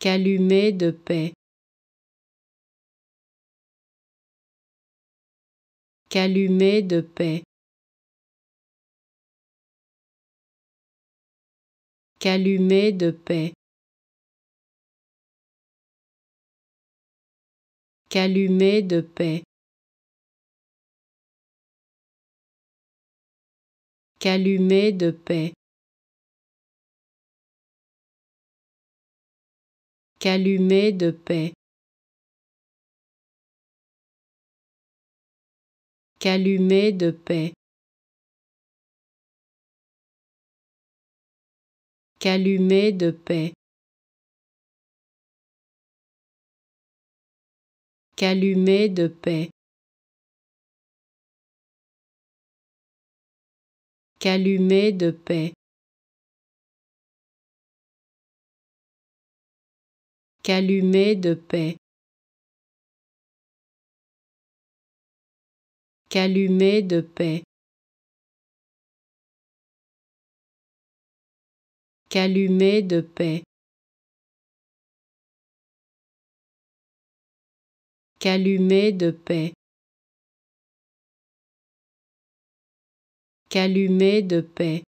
qu'allumé de paix. Qu'allumé de paix. Qu'allumé de paix. Qu'allumé de paix. Qu'allumé de paix. qu'allumé de paix. Qu'allumé de paix. Qu'allumé de paix. Qu'allumé de paix. Qu'allumé de paix. Calumet de paix. Calumet de paix. Calumet de paix. Calumet de paix. Qu'allumé de paix.